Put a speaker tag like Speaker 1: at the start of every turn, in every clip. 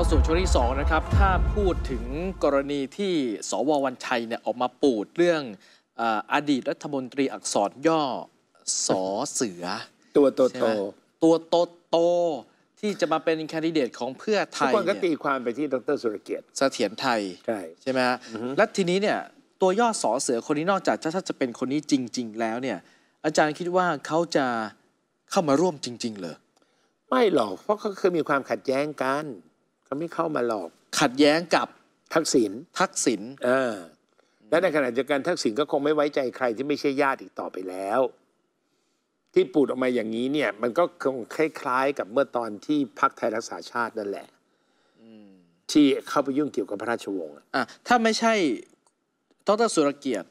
Speaker 1: ข้าสู่ช่วงที่2นะครับ ถ้าพูดถึงกรณีที่สววันชัยเนี่ยออกมาปูดเรื่องออดีตรัฐมนตรีอักษรย่อสอเสือ ตัวโตโตตัวโต โต ที่จะมาเป็นแคนดิเดตของเพื่อไทยทุกคนก็ตี
Speaker 2: ความไปที่ดรสุรเกียรติ
Speaker 1: เสถียรไทยใช่ใช่ไหมฮะและทีนี้เนี่ยตัวย่อสอเสือคนนี้นอกจากถ้าจะเป็นคนนี้จริง ๆ แล้วเนี่ยอาจารย์คิดว่าเขาจะเข้ามาร่วมจริง ๆเหรอไม่หรอกเพราะเขาเคยมีความขัดแย้ง
Speaker 2: กันเขาไม่เข้ามาหลอกขัดแย้งกับทักษิณทักษิณอ่าและในขณะเดียวกันทักษิณก็คงไม่ไว้ใจใครที่ไม่ใช่ญาติอีกต่อไปแล้ว ที่ปูดออกมาอย่างนี้เนี่ย มันก็คงคล้ายๆ กับเมื่อตอนที่พักไทยรักษาชาตินั่นแหละที่เข้าไปยุ่งเกี่ยวกับพระราชวงศ์อ่ะ ถ้าไม่ใช่
Speaker 1: อตงรสุรเกียรติ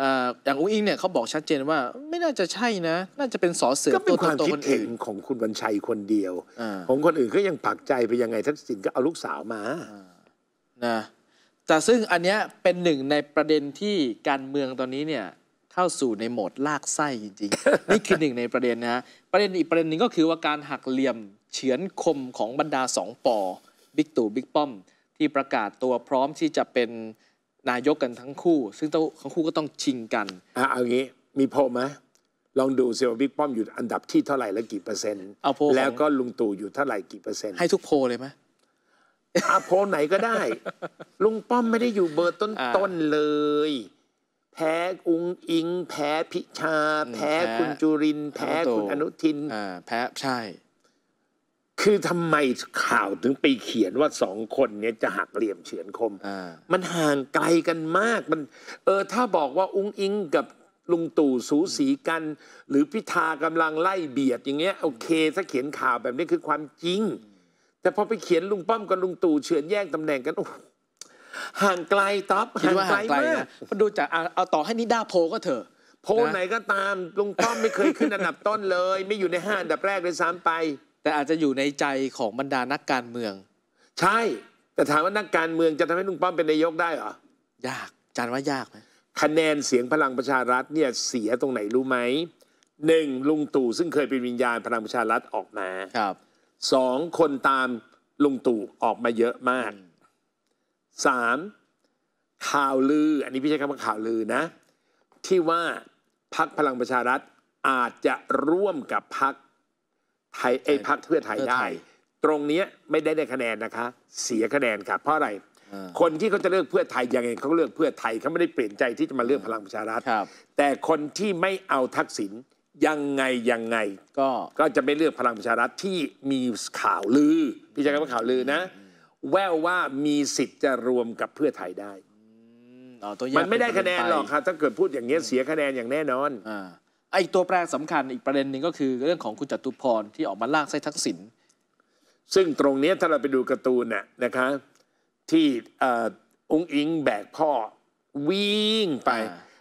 Speaker 1: อย่างอุ้งอิงเนี่ยเขาบอกชัดเจนว่า ไม่น่าจะใช่นะ น่าจะเป็น
Speaker 2: สอเสือก็เป็นความคิดเห็นของคุณบรรชัยคนเดียวของคนอื่นก็ยังผักใจไปยังไงทักษิณก็เอาลูกสาวมานะแต่ซึ่งอันเนี้ยเป็
Speaker 1: นหนึ่งในประเด็นที่การเมืองตอนนี้เนี่ยเข้าสู่ในโหมดลากไส้จริงๆนี่คือหนึ่ง ในประเด็นนะประเด็นอีกประเด็นหนึ่งก็คือว่าการหักเหลี่ยมเฉือนคมของบรรดาสองปอบิ๊กตู่บิ๊กป้อมที่ประกาศตัวพร้อมที่จะเป็นนา
Speaker 2: ยกกันทั้งคู่ ซึ่งต้องทั้งคู่ก็ต้องชิงกันอ่ะเอางี้ มีโพลไหมลองดูเซียวบิ๊กป้อมอยู่อันดับที่เท่าไหร่และกี่เปอร์เซ็นต์เอาโพลแล้วก็ลุงตู่อยู่เท่าไหร่กี่เปอร์เซ็นต์ให้ทุกโพลเลยไหมอาโพลไหนก็ได้ลุงป้อมไม่ได้อยู่เบอร์ต้นๆเลย แพ้อุงอิง แพ้พิชา แพ้คุณจุรินแพ้คุณอนุทินแพ้ใช่คือทำไมข่าวถึงไปเขียนว่าสองคนเนี้ยจะหักเหลี่ยมเฉือนคมมันห่างไกลกันมากมัน เออถ้าบอกว่าอุ้งอิงกับลุงตู่สูสีกัน หรือพิธากำลังไล่เบียดอย่างเงี้ยโอเคถ้าเขียนข่าวแบบนี้คือความจริง แต่พอไปเขียนลุงป้อมกับลุงตู่เฉือนแย่งตำแหน่งกันโอ้ห่างไกลต๊อปห่างไกลมากนะมดูจากเอาต่อให้นิด้าโพก็เถอะ โพนะไหนก็ตามลุงป้อมไม่เคยขึ้นอันดับต้นเลย ไม่อยู่ในห้าอันดับแรกเลยซ้ำไปแต่อาจจะอยู่ในใจของบรรดานักการเมือง ใช่แต่ถามว่านักการเมืองจะทำให้ลุงป้อมเป็นนายกได้เหรอ ยากจานว่ายากไหมคะแนนเสียงพลังประชารัฐเนี่ย เสียตรงไหนรู้ไหมหนึ่งลุงตู่ซึ่งเคยเป็นวิญญาณพลังประชารัฐออกมา ครับสองคนตาม ลุงตู่ออกมาเยอะมากสามข่าวลือ อันนี้พี่ใช้คำว่าข่าวลือนะที่ว่าพักพลังประชารัฐอาจจะร่วมกับพักไทยไอ้พักเพื่อไทยได้ ตรงเนี้ไม่ได้ได้คะแนนนะคะ เสียคะแนนครับเพราะอะไร คนที่เขาจะเลือกเพื่อไทยยังไงเขาเลือกเพื่อไทยเขาไม่ได้เปลี่ยนใจที่จะมาเลือกพลังประชารัฐแต่คนที่ไม่เอาทักษิณยังไงยังไง ก็ก็จะไม่เลือกพลังประชารัฐที่มีข่าวลือพี่ใช้ค่าข่าวลือนะแววว่ามีสิทธิ์จะรวมกับเพื่อไทยได้มันไม่ได้คะแนนหรอกครับ ถ้าเกิดพูดอย่างเงี้ยเสียคะแนนอย่างแน่นอน ออีกตัวแปรสำคัญอีกประเด็นหนึ่งก็คือเรื่องของคุณจตุพรที่ออกมาลากไส้ทักษิณซึ่งตรงนี้ถ้าเราไปดูการ์ตูนน่ะนะคะที่องค์อิงแบกพ่อวิ่งไป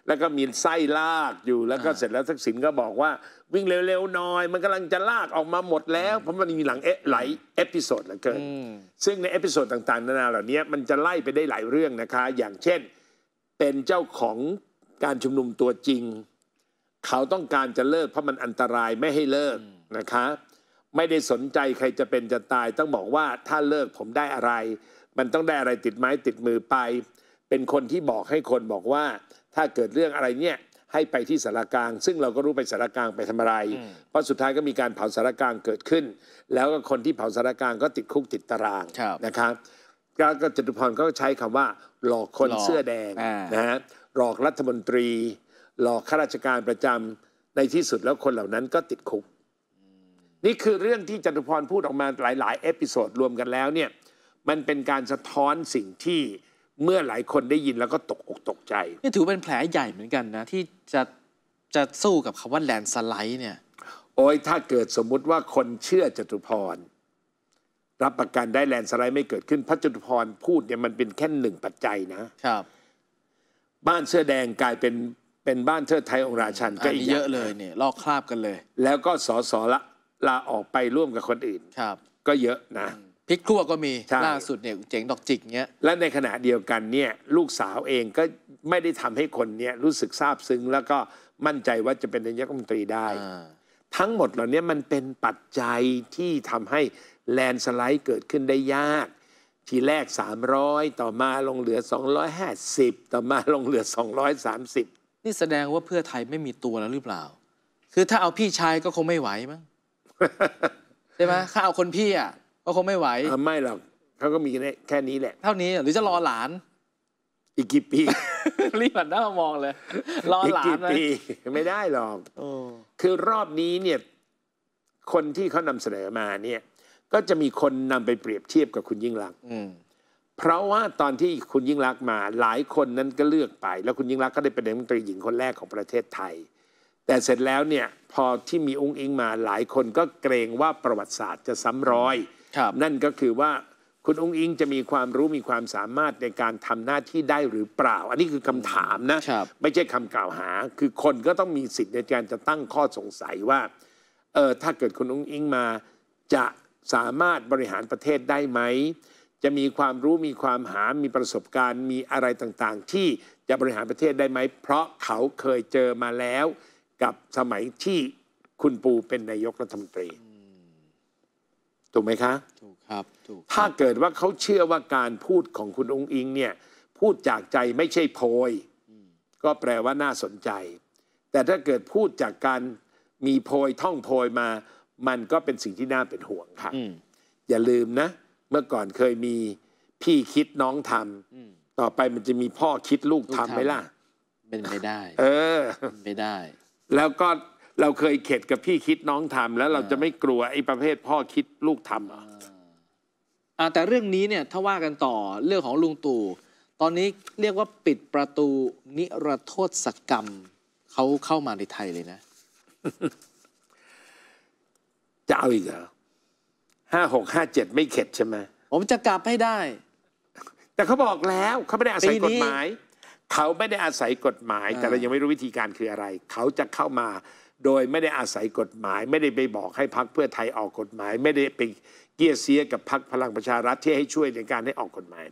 Speaker 2: แล้วก็มีไส้ลากอยู่แล้วก็เสร็จแล้วทักษิณก็บอกว่าวิ่งเร็วๆหน่อยมันกำลังจะลากออกมาหมดแล้วเพราะมันมีหลังเอะหลายเอพิโซดเหลือเกินซึ่งในเอพิโซดต่างๆนานาเหล่านี้มันจะไล่ไปได้หลายเรื่องนะคะ อย่างเช่นเป็นเจ้าของการชุมนุมตัวจริงเขาต้องการจะเลิกเพราะมันอันตรายไม่ให้เลิกนะคะ ไม่ได้สนใจใครจะเป็นจะตาย ต้องบอกว่าถ้าเลิกผมได้อะไร มันต้องได้อะไรติดไม้ติดมือไป เป็นคนที่บอกให้คนบอกว่า ถ้าเกิดเรื่องอะไรเนี่ยให้ไปที่สารกลางซึ่งเราก็รู้ไปสารกลางไปทำอะไร เพราะสุดท้ายก็มีการเผาสารกลางเกิดขึ้น แล้วก็คนที่เผาสารกลางก็ติดคุกติดตารางนะครับก็จตุพรก็ใช้คำว่า หลอกคนเสื้อแดงนะฮะหลอกรัฐมนตรีหลอกข้าราชการประจำในที่สุดแล้วคนเหล่านั้นก็ติดคุก นี่คือเรื่องที่จตุพรพูดออกมาหลายๆ เอพิโซดรวมกันแล้วเนี่ยมันเป็นการสะท้อนสิ่งที่เมื่อหลายคนได้ยินแล้วก็ตกอกตกใจ
Speaker 1: นี่ถือเป็นแผลใหญ่เหมือนกันนะ ที่จะ จะสู้กับคำว่าแลนสไล
Speaker 2: ด์ เนี่ย โอ้ยถ้าเกิดสมมุติว่าคนเชื่อจตุพร รับประกันได้แลนสไลด์ไม่เกิดขึ้นพระจตุพรพูดเนี่ยมันเป็นแค่หนึ่งปัจจัยนะครับ บ้านเสื้อแดงกลายเป็นเป็นบ้านเทิดไทยองราชันก็อีกเยอะเลยเนี่ยลอกคราบกันเลย แล้วก็สอสอละลาออกไปร่วมกับคนอื่น ครับ ก็เยอะนะพลิกคั้วก็มีล่าสุดเนี่ยเจ๋งดอกจิกเนี้ยและในขณะเดียวกันเนี่ยลูกสาวเองก็ไม่ได้ทำให้คนเนี่ยรู้สึกซาบซึ้งแล้วก็มั่นใจว่าจะเป็นนายกรัฐมนตรีได้ ทั้งหมดเหล่านี้มันเป็นปัจจัยที่ทำให้แลนสไลด์เกิดขึ้นได้ยากทีแรก 300 ต่อมาลงเหลือ 250 ต่อมาลงเหลือ230นี่แสดงว่าเพื่อไทย ไม่มีตัวแล้วหรือเปล่า คือ
Speaker 1: ถ้าเอาพี่ชายก็คงไม่ไหวมั้งใช่ไหมถ้าเอาคนพี่อ่ะก็คงไม่ไหว
Speaker 2: ไม่หรอกเขาก็มีแค่แค่นี้แหละ เท่านี้หรือจะรอหลาน อีกกี่ปี รีบหันหน้ามามองเลย รอหลานเลยไม่ได้หรอกคือรอบนี้เนี่ย คนที่เขานำเสนอมาเนี่ย ก็จะมีคนนำไปเปรียบเทียบกับคุณยิ่งลักษณ์เพราะว่าตอนที่คุณยิ่งรักมาหลายคนนั้นก็เลือกไป แล้วคุณยิ่งรักก็ได้เป็นนายกรัฐมนตรีหญิงคนแรกของประเทศไทย แต่เสร็จแล้วเนี่ยพอที่มีองค์อิงมาหลายคน ก็เกรงว่าประวัติศาสตร์จะซ้ำรอย นั่นก็คือว่าคุณองค์อิงจะมีความรู้มีความสามารถในการทำหน้าที่ได้หรือเปล่า อันนี้คือคำถามนะไม่ใช่คำกล่าวหาคือคนก็ต้องมีสิทธิ์ในการจะตั้งข้อสงสัยว่าเออถ้าเกิดคุณองค์อิงมาจะสามารถบริหารประเทศได้ไหมจะมีความรู้มีความหา มีประสบการณ์ มีอะไรต่าง ๆ ที่จะบริหารประเทศได้ไหม เพราะเขาเคยเจอมาแล้ว กับสมัยที่คุณปูเป็นนายกรัฐมนตรีถูกไหมคะถูกครับถูกถ้าเกิดว่าเขาเชื่อว่าการพูดของคุณองค์อิงเนี่ยพูดจากใจไม่ใช่โพยก็แปลว่าน่าสนใจ แต่ถ้าเกิดพูดจากการมีโพยท่องโพยมา มันก็เป็นสิ่งที่น่าเป็นห่วงค่ะอย่าลืมนะเมื่อก่อนเคยมีพี่คิดน้องทำต่อไปมันจะมีพ่อคิดลูกทำไหมล่ะเป็นไปได้ เออ ไม่ไได้ แล้วก็เราเคยเข็ดกับพี่คิดน้องทำแล้วเราจะไม่กลัวไอ้ประเภท พ่อคิดลูกทำอ่
Speaker 1: ะแต่เรื่องนี้เนี่ยถ้าว่ากันต่อเรื่องของลุงตู่ตอนนี้เรียกว่าปิดประตูนิรโทษกรรมเขาเข้ามาในไทยเลยนะ
Speaker 2: จะเอาอีกเหรอห้าหกห้าเจ็ดไม่เข็ดใช่ไหมผมจะกลับให้ได้ แต่เขาบอกแล้วเขาไม่ได้อาศัยกฎหมาย เขาไม่ได้อาศัยกฎหมาย แต่เรายังไม่รู้วิธีการคืออะไร เขาจะเข้ามาโดยไม่ได้อาศัยกฎหมาย ไม่ได้ไปบอกให้พักเพื่อไทยออกกฎหมาย ไม่ได้ไปเกียร์เสียกับพักพลังประชารัฐที่ให้ช่วยในการให้ออกกฎหมาย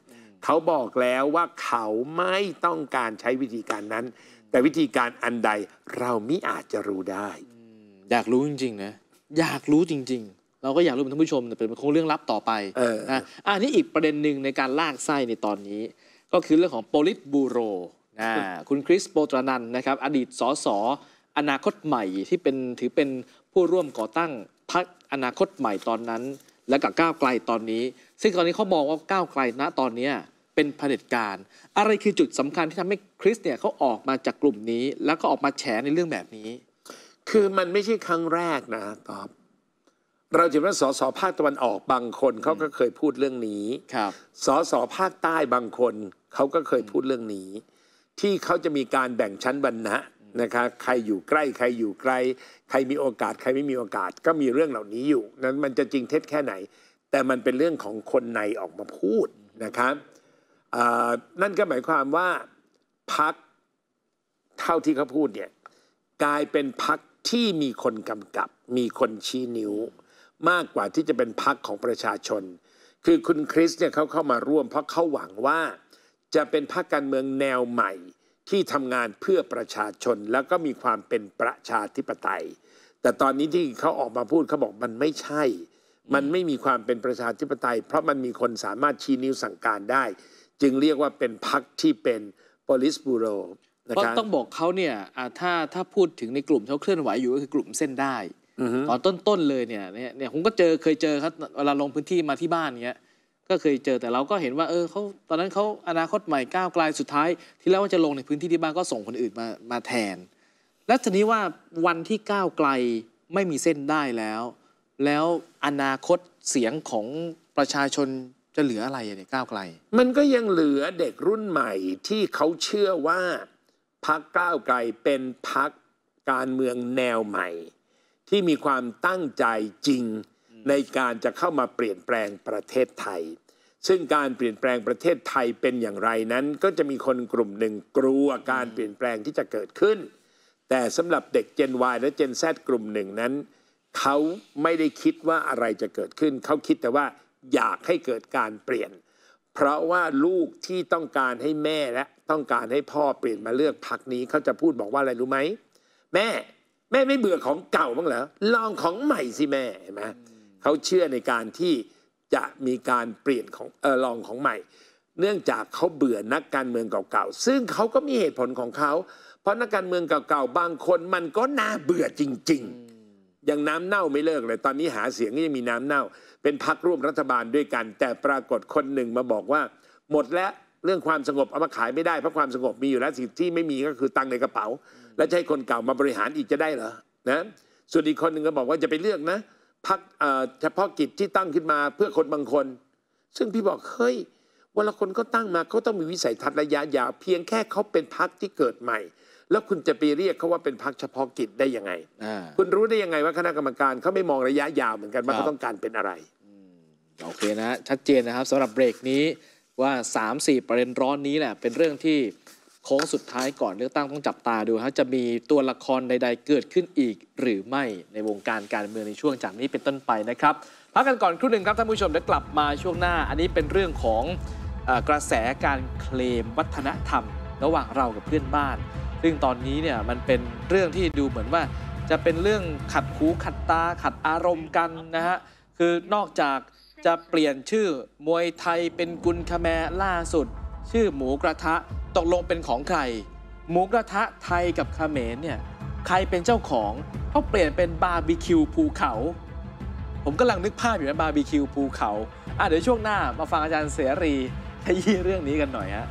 Speaker 2: เขาบอกแล้วว่าเขาไม่ต้องการใช้วิธีการนั้น แต่วิธีการอันใดเราไม่อาจจะรู้ได้ อยากรู้จริงๆนะ อยากรู้จริง ๆเราก็อยากรู้เหมือนท่านผู้ชมแต่เป็นคงเรื่องลับต่อไป
Speaker 1: นะอันนี้อีกประเด็นหนึ่งในการลากไส้ในตอนนี้ ก็คือเรื่องของโปลิตบูโรนะคุณคริสโปตรานันนะครับ อดีตสสอนาคตใหม่ที่เป็นถือเป็นผู้ร่วมก่อตั้งพรรคอนาคตใหม่ตอนนั้น และกับก้าวไกลตอนนี้ ซึ่งตอนนี้เขามองว่าก้าวไกลณตอนนี้ เป็นเผด็จการอะไรคือจุดสำคัญที่ท
Speaker 2: ำให้คริสเนี่ยเขาออกมาจากกลุ่มนี้ แล้วก็ออกมาแฉในเรื่องแบบนี้ คือมันไม่ใช่ครั้งแรกนะตอบเราจะเห็นว่าสสภาคตะวันออกบางคน เขาก็เคยพูดเรื่องนี้ครับสสภาค ใต้บางคน เขาก็เคยพูดเรื่องนี้ ที่เขาจะมีการแบ่งชั้นบรรณะนะคะใครอยู่ใกล้ใครอยู่ไกล ใครมีโอกาสใครไม่มีโอกาสก็มีเรื่องเหล่านี้อยู่นั้นมันจะจริงเท็จแค่ไหน แต่มันเป็นเรื่องของคนในออกมาพูดนะครับนั่นก็หมายความว่าพักเท่าที่เขาพูดเนี่ยกลายเป็นพักที่มีคนกำกับ มีคนชี้นิ้วมากกว่าที่จะเป็นพักของประชาชน คือคุณคริสเนี่ยเขาเข้ามาร่วม เพราะเขาหวังว่าจะเป็นพักการเมืองแนวใหม่ที่ทำงานเพื่อประชาชนแล้วก็มีความเป็นประชาธิปไตย แต่ตอนนี้ที่เขาออกมาพูดเขาบอกมันไม่ใช่ มันไม่มีความเป็นประชาธิปไตยเพราะมันมีคนสามารถชี้นิ้วสั่งการได้ จึงเรียกว่าเป็นพักที่เป็น police bureau นะครับต้อง
Speaker 1: บอกเขาเนี่ยถ้าถ้าพูดถึงในกลุ่มเขาเคลื่อนไหวอยู่ก็คือกลุ่มเส้นได้ตอนต้นๆเลยเนี่ยเนี่ยผมก็เจอเคยเจอครับเวลาลงพื้นที่มาที่บ้านเงี้ยก็เคยเจอแต่เราก็เห็นว่าเออเขาตอนนั้นเขาอนาคตใหม่ก้าวไกลสุดท้าย ที่แล้วว่าจะลงในพื้นที่ที่บ้านก็ส่งคนอื่นมามาแทน และทีนี้ว่าวันที่ก้าวไกลไม่มีเส้นได้แล้ว แล้วอนาคตเสียงของประชาชนจะเหลืออะไรเนี่ยก้าวไกล
Speaker 2: มันก็ยังเหลือเด็กรุ่นใหม่ที่เขาเชื่อว่าพักก้าวไกลเป็นพักการเมืองแนวใหม่ที่มีความตั้งใจจริงในการจะเข้ามาเปลี่ยนแปลงประเทศไทย ซึ่งการเปลี่ยนแปลงประเทศไทยเป็นอย่างไรนั้น ก็จะมีคนกลุ่มหนึ่งกลัวการเปลี่ยนแปลงที่จะเกิดขึ้น แต่สำหรับเด็กเจน Y และ Gen Z กลุ่มหนึ่งนั้นเขาไม่ได้คิดว่าอะไรจะเกิดขึ้น เขาคิดแต่ว่าอยากให้เกิดการเปลี่ยน เพราะว่าลูกที่ต้องการให้แม่และต้องการให้พ่อเปลี่ยนมาเลือกพักนี้เขาจะพูดบอกว่าอะไรรู้ไหมแม่แม่ไม่เบื่อของเก่าบ้างเหรอลองของใหม่สิแม่เห็นไหมเขาเชื่อในการที่จะมีการเปลี่ยนของเออลองของใหม่ เนื่องจากเขาเบื่อนักการเมืองเก่าๆซึ่งเขาก็มีเหตุผลของเขาเพราะนักการเมืองเก่าๆบางคนมันก็น่าเบื่อจริง ๆ อย่างน้ำเน่าไม่เลิกเลย ตอนนี้หาเสียงก็ยังมีน้ำเน่า เป็นพักร่วมรัฐบาลด้วยกัน แต่ปรากฏคนหนึ่งมาบอกว่า หมดแล้วเรื่องความสงบเอามาขายไม่ได้เพราะความสงบมีอยู่แล้วสิ่งที่ไม่มีก็คือตังในกระเป๋าแล้วจะให้คนเก่ามาบริหารอีกจะได้เหรอนะส่วนอีกคนหนึ่งก็บอกว่าจะไปเลือกนะพักเฉพาะกิจที่ตั้งขึ้นมา เพื่อคนบางคน ซึ่งพี่บอกเฮ้ยวันละคนก็ตั้งมาเขาต้องมีวิสัยทัศน์ระยะยาว เพียงแค่เขาเป็นพักที่เกิดใหม่ แล้วคุณจะไปเรียกเขาว่าเป็นพักเฉพาะกิจได้ยังไงคุณรู้ได้ยังไงว่าคณะกรรมการเขาไม่มองระยะยาวเหมือนกันว่าเขาต้องการเป็นอะไร
Speaker 1: โอเคนะชัดเจนนะครับสำหรับเบรกนี้ว่า3-4ประเด็นร้อนนี้แหละเป็นเรื่องที่โค้งสุดท้ายก่อน เลือกตั้งต้องจับตาดูครับจะมีตัวละครใด ๆ เกิดขึ้นอีก หรือไม่ในวงการการเมืองในช่วงจากนี้เป็นต้นไปนะครับพักกันก่อนครู่หนึ่งครับท่านผู้ชมเดี๋ยวกลับมาช่วงหน้า อันนี้เป็นเรื่องของกระแสการเคลมวัฒนธรรม ระหว่างเรากับเพื่อนบ้าน ซึ่งตอนนี้เนี่ยมันเป็นเรื่องที่ดูเหมือนว่าจะเป็นเรื่องขัดหูขัดตาขัดอารมณ์กันนะฮะคือนอกจากจะเปลี่ยนชื่อมวยไทยเป็นกุลคแมล่าสุดชื่อหมูกระทะตกลงเป็นของใคร หมูกระทะไทยกับเขมรเนี่ย ใครเป็นเจ้าของเขาเปลี่ยนเป็นบาร์บีคิวภูเขา ผมกำลังนึกภาพอยู่นะบาร์บีคิวภูเขา อ่ะ เดี๋ยวช่วงหน้ามาฟังอาจารย์เสรีขยี้เรื่องนี้กันหน่อยฮะ